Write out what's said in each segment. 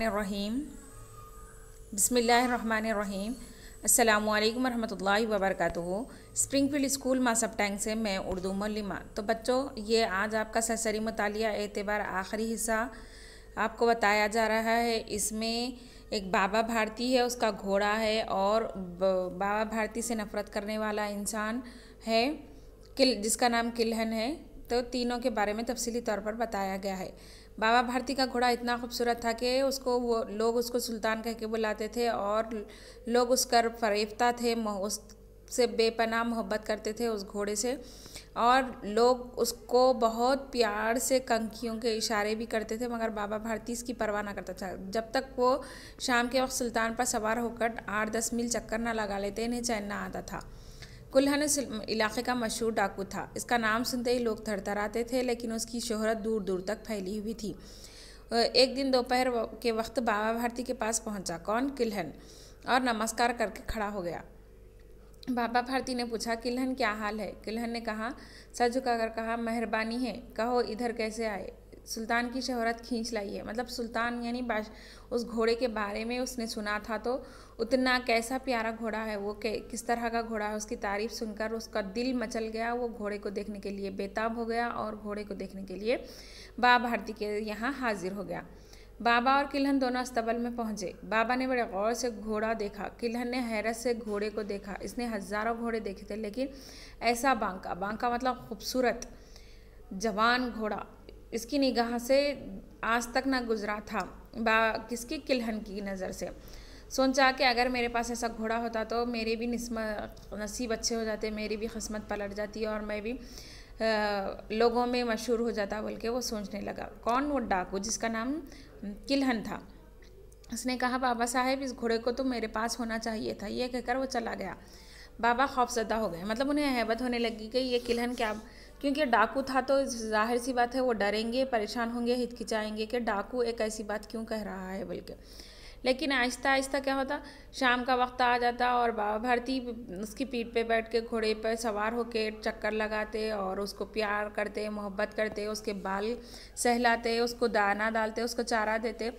रहीम बसमीम अल्लाम वरहमल वबरक Springfield school Masab tank से मैं उर्दू मलिमा तो बच्चों ये आज आपका सरसरी मतालिया एतबार आखिरी हिस्सा आपको बताया जा रहा है इसमें एक बाबा भारती है उसका घोड़ा है और बाबा भारती से नफ़रत करने वाला इंसान है किल जिसका नाम किलहन है तो तीनों के बारे में तफसली तौर पर बताया गया है बाबा भारती का घोड़ा इतना खूबसूरत था कि उसको वो लोग उसको सुल्तान कह के बुलाते थे और लोग उस कर फरेफ्ता थे उस से बेपनाह मोहब्बत करते थे उस घोड़े से और लोग उसको बहुत प्यार से कंखियों के इशारे भी करते थे मगर बाबा भारती इसकी परवाह ना करता था जब तक वो शाम के वक्त सुल्तान पर सवार होकर आठ दस मील चक्कर ना लगा लेते इन्हें चैन ना आता था कुल्हन उस इलाके का मशहूर डाकू था इसका नाम सुनते ही लोग थरथराते थे लेकिन उसकी शोहरत दूर दूर तक फैली हुई थी एक दिन दोपहर के वक्त बाबा भारती के पास पहुंचा कौन किल्हन और नमस्कार करके खड़ा हो गया बाबा भारती ने पूछा किल्हन क्या हाल है किल्हन ने कहा सज झुकाकर कहा मेहरबानी है कहो इधर कैसे आए सुल्तान की शहरत खींच लाई है मतलब सुल्तान यानी उस घोड़े के बारे में उसने सुना था तो उतना कैसा प्यारा घोड़ा है वो किस तरह का घोड़ा है उसकी तारीफ सुनकर उसका दिल मचल गया वो घोड़े को देखने के लिए बेताब हो गया और घोड़े को देखने के लिए बा भारती के यहाँ हाजिर हो गया बाबा और किल्हन दोनों अस्तबल में पहुंचे बाबा ने बड़े गौर से घोड़ा देखा किल्हन ने हैरत से घोड़े को देखा इसने हज़ारों घोड़े देखे थे लेकिन ऐसा बांका बांका मतलब खूबसूरत जवान घोड़ा इसकी निगाह से आज तक ना गुजरा था बा किसकी किलहन की नज़र से सोचा कि अगर मेरे पास ऐसा घोड़ा होता तो मेरे भी नस्मत नसीब अच्छे हो जाते मेरी भी किस्मत पलट जाती और मैं भी आ, लोगों में मशहूर हो जाता बोल के वो सोचने लगा कौन वो डाकू जिसका नाम किलहन था उसने कहा बाबा साहेब इस घोड़े को तो मेरे पास होना चाहिए था ये कहकर वो चला गया बाबा खौफजदा हो गए मतलब उन्हें हैबत होने लगी कि ये किलहन क्या क्योंकि डाकू था तो जाहिर सी बात है वो डरेंगे परेशान होंगे हिचकिचाएंगे कि डाकू एक ऐसी बात क्यों कह रहा है बल्कि लेकिन आहिस्ता आहिस्ता क्या होता शाम का वक्त आ जाता और बाबा भारती उसकी पीठ पे बैठ के घोड़े पर सवार होकर चक्कर लगाते और उसको प्यार करते मोहब्बत करते उसके बाल सहलाते उसको दाना डालते उसको चारा देते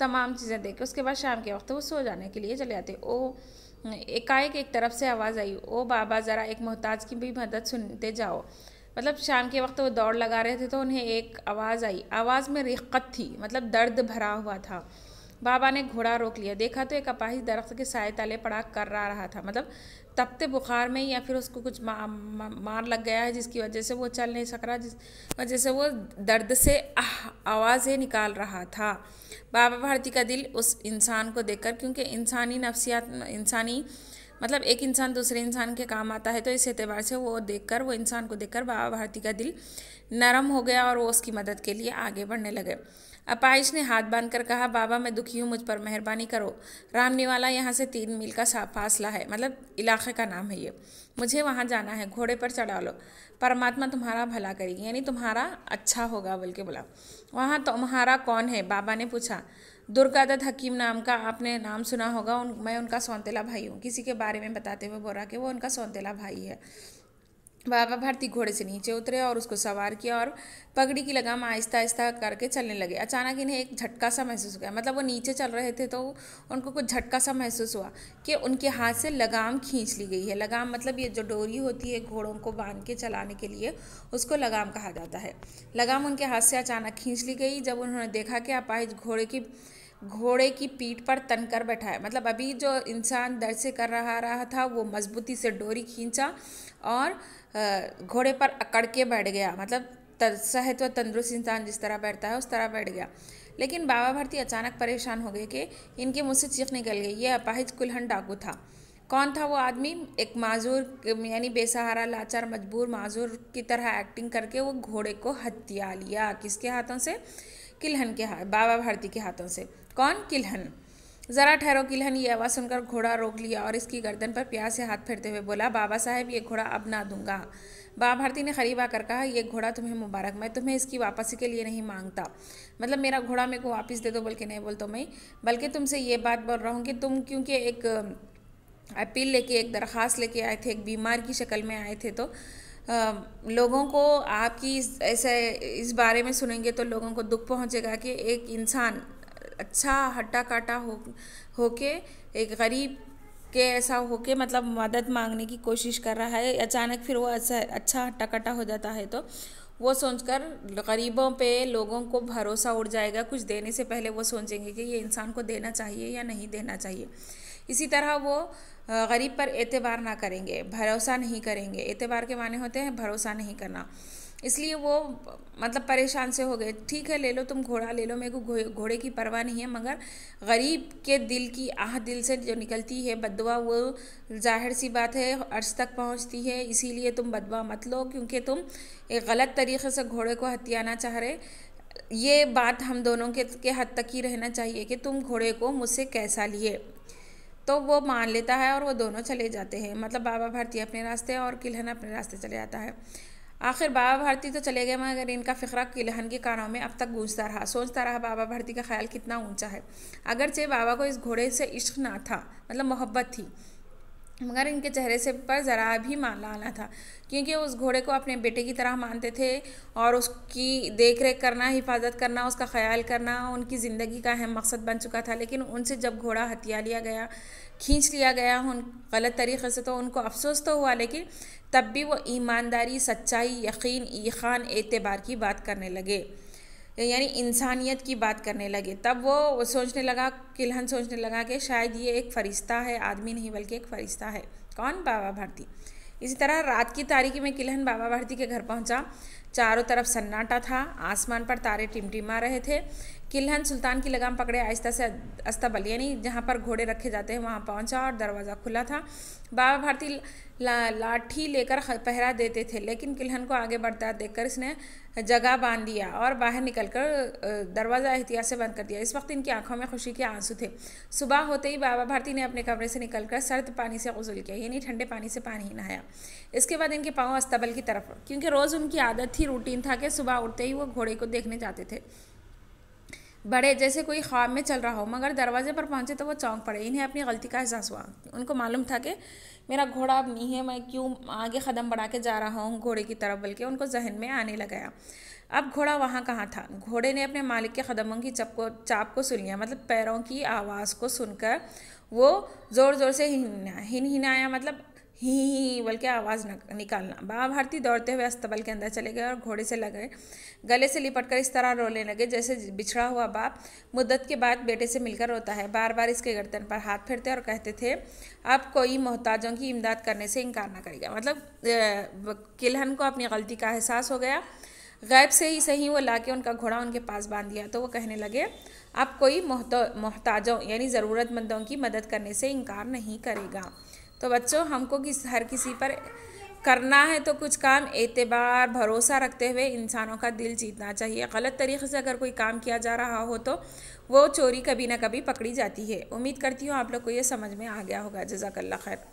तमाम चीज़ें देखे उसके बाद शाम के वक्त वो सो जाने के लिए चले जाते ओ एकाएक एक तरफ से आवाज़ आई ओ बाबा ज़रा एक मोहताज की भी मदद सुनते जाओ मतलब शाम के वक्त वो दौड़ लगा रहे थे तो उन्हें एक आवाज़ आई आवाज़ में रिक्कत थी मतलब दर्द भरा हुआ था बाबा ने घोड़ा रोक लिया देखा तो एक अपाही दरख्त के साय तले पड़ा कर रहा रहा था मतलब तपते बुखार में या फिर उसको कुछ मा, मा, मार लग गया है जिसकी वजह से वो चल नहीं सक रहा जिस वजह से वो दर्द से आवाज़ें निकाल रहा था बाबा भारती का दिल उस इंसान को देखकर क्योंकि इंसानी नफसियात इंसानी मतलब एक इंसान दूसरे इंसान के काम आता है तो इस एतबार से वो देखकर वो इंसान को देखकर बाबा भारती का दिल नरम हो गया और वो उसकी मदद के लिए आगे बढ़ने लगे अपाइश ने हाथ बांध कर कहा बाबा मैं दुखी हूँ मुझ पर मेहरबानी करो निवाला यहाँ से तीन मील का फासला है मतलब इलाके का नाम है ये मुझे वहाँ जाना है घोड़े पर चढ़ा लो परमात्मा तुम्हारा भला करेगी यानी तुम्हारा अच्छा होगा बोल के बोला वहाँ तुम्हारा कौन है बाबा ने पूछा दुर्गा दत्त हकीम नाम का आपने नाम सुना होगा उन मैं उनका सौतेला भाई हूँ किसी के बारे में बताते हुए बोला कि वो उनका सौंतेला भाई है बाबा भारती घोड़े से नीचे उतरे और उसको सवार किया और पगड़ी की लगाम आहिस्ता आहिस्ता करके चलने लगे अचानक इन्हें एक झटका सा महसूस हुआ मतलब वो नीचे चल रहे थे तो उनको कुछ झटका सा महसूस हुआ कि उनके हाथ से लगाम खींच ली गई है लगाम मतलब ये जो डोरी होती है घोड़ों को बांध के चलाने के लिए उसको लगाम कहा जाता है लगाम उनके हाथ से अचानक खींच ली गई जब उन्होंने देखा कि अपाहिज घोड़े की घोड़े की पीठ पर तन कर बैठाया मतलब अभी जो इंसान दर से कर रहा रहा था वो मजबूती से डोरी खींचा और घोड़े पर अकड़ के बैठ गया मतलब सेहत व तंदुरुस्त इंसान जिस तरह बैठता है उस तरह बैठ गया लेकिन बाबा भारती अचानक परेशान हो गए कि इनके मुझसे चीख निकल गई ये अपाहिज कुल्हन डाकू था कौन था वो आदमी एक माजूर यानी बेसहारा लाचार मजबूर माजूर की तरह एक्टिंग करके वो घोड़े को हत्या लिया किसके हाथों से किल्हन के हाथ बाबा भारती के हाथों से कौन किल्हन ज़रा ठहरो किल्हन ये आवाज़ सुनकर घोड़ा रोक लिया और इसकी गर्दन पर प्यार से हाथ फेरते हुए बोला बाबा साहब ये घोड़ा अब ना दूंगा बाबा भारती ने खरीब आकर कहा यह घोड़ा तुम्हें मुबारक मैं तुम्हें इसकी वापसी के लिए नहीं मांगता मतलब मेरा घोड़ा मेरे को वापस दे दो बोल के नहीं बोलता मैं बल्कि तुमसे ये बात बोल रहा हूँ कि तुम क्योंकि एक अपील लेके एक दरख्वास्त लेके आए थे एक बीमार की शक्ल में आए थे तो लोगों को आपकी ऐसे इस बारे में सुनेंगे तो लोगों को दुख पहुंचेगा कि एक इंसान अच्छा हट्टा काटा हो होके एक गरीब के ऐसा होके मतलब मदद मांगने की कोशिश कर रहा है अचानक फिर वो ऐसा अच्छा हट्टा काटा हो जाता है तो वो सोचकर गरीबों पे लोगों को भरोसा उड़ जाएगा कुछ देने से पहले वो सोचेंगे कि ये इंसान को देना चाहिए या नहीं देना चाहिए इसी तरह वो गरीब पर एतबार ना करेंगे भरोसा नहीं करेंगे एतबार के माने होते हैं भरोसा नहीं करना इसलिए वो मतलब परेशान से हो गए ठीक है ले लो तुम घोड़ा ले लो मेरे को घोड़े की परवाह नहीं है मगर गरीब के दिल की आह दिल से जो निकलती है बदवा वो जाहिर सी बात है अर्श तक पहुंचती है इसीलिए तुम बदवा मत लो क्योंकि तुम एक गलत तरीके से घोड़े को हत्याना चाह रहे ये बात हम दोनों के, के हद तक ही रहना चाहिए कि तुम घोड़े को मुझसे कैसा लिए तो वो मान लेता है और वो दोनों चले जाते हैं मतलब बाबा भारती अपने रास्ते और किलहन अपने रास्ते चले जाता है आखिर बाबा भारती तो चले गए मगर इनका फ़िक्रा किलहन के कानों में अब तक गूंजता रहा सोचता रहा बाबा भारती का ख्याल कितना ऊंचा है अगरचे बाबा को इस घोड़े से इश्क ना था मतलब मोहब्बत थी मगर इनके चेहरे से पर ज़रा भी मान लाना था क्योंकि उस घोड़े को अपने बेटे की तरह मानते थे और उसकी देख रेख करना हिफाजत करना उसका ख्याल करना उनकी ज़िंदगी का अहम मकसद बन चुका था लेकिन उनसे जब घोड़ा हथिया लिया गया खींच लिया गया उन गलत तरीके से तो उनको अफसोस तो हुआ लेकिन तब भी वो ईमानदारी सच्चाई यकीन ईखान एतबार की बात करने लगे यानी इंसानियत की बात करने लगे तब वो सोचने लगा किलहन सोचने लगा कि शायद ये एक फ़रिश्ता है आदमी नहीं बल्कि एक फ़रिश्ता है कौन बाबा भारती इसी तरह रात की तारीखी में किलहन बाबा भारती के घर पहुंचा चारों तरफ सन्नाटा था आसमान पर तारे टिमटिमा रहे थे किल्हन सुल्तान की लगाम पकड़े आहिस्ता से अस्तबल यानी जहाँ पर घोड़े रखे जाते हैं वहाँ पहुँचा और दरवाज़ा खुला था बाबा भारती ला, लाठी लेकर पहरा देते थे लेकिन किल्हन को आगे बढ़ता देखकर इसने जगह बांध दिया और बाहर निकलकर दरवाज़ा एहतियात से बंद कर दिया इस वक्त इनकी आंखों में खुशी के आंसू थे सुबह होते ही बाबा भारती ने अपने कमरे से निकलकर सर्द पानी से गसल किया यानी ठंडे पानी से पानी नहाया इसके बाद इनके पाँव अस्तबल की तरफ क्योंकि रोज़ उनकी आदत थी ही रूटीन था कि सुबह उठते ही वो घोड़े को देखने जाते थे बड़े जैसे कोई ख्वाब में चल रहा हो मगर दरवाजे पर पहुंचे तो वो चौंक पड़े इन्हें अपनी गलती का एहसास हुआ उनको मालूम था कि मेरा घोड़ा अब नहीं है मैं क्यों आगे कदम बढ़ा के जा रहा हूँ घोड़े की तरफ बल्कि उनको जहन में आने लगाया अब घोड़ा वहाँ कहाँ था घोड़े ने अपने मालिक के कदमों की चप को चाप को सुन लिया मतलब पैरों की आवाज़ को सुनकर वो ज़ोर ज़ोर से हिन हिन हिनाया मतलब ही ही के आवाज़ निकालना बाबा भारती दौड़ते हुए अस्तबल के अंदर चले गए और घोड़े से लगे गले से लिपट कर इस तरह रोने लगे जैसे बिछड़ा हुआ बाप मुद्दत के बाद बेटे से मिलकर रोता है बार बार इसके गर्दन पर हाथ फेरते और कहते थे अब कोई मोहताजों की इमदाद करने से इनकार ना करेगा मतलब किलहन को अपनी गलती का एहसास हो गया गैब से ही सही वो लाके उनका घोड़ा उनके पास बांध दिया तो वो कहने लगे अब कोई मोहताजों यानी ज़रूरतमंदों की मदद करने से इनकार नहीं करेगा तो बच्चों हमको किस हर किसी पर करना है तो कुछ काम एतबार भरोसा रखते हुए इंसानों का दिल जीतना चाहिए गलत तरीके से अगर कोई काम किया जा रहा हो तो वो चोरी कभी ना कभी पकड़ी जाती है उम्मीद करती हूँ आप लोग को ये समझ में आ गया होगा जजाकल्ला खैर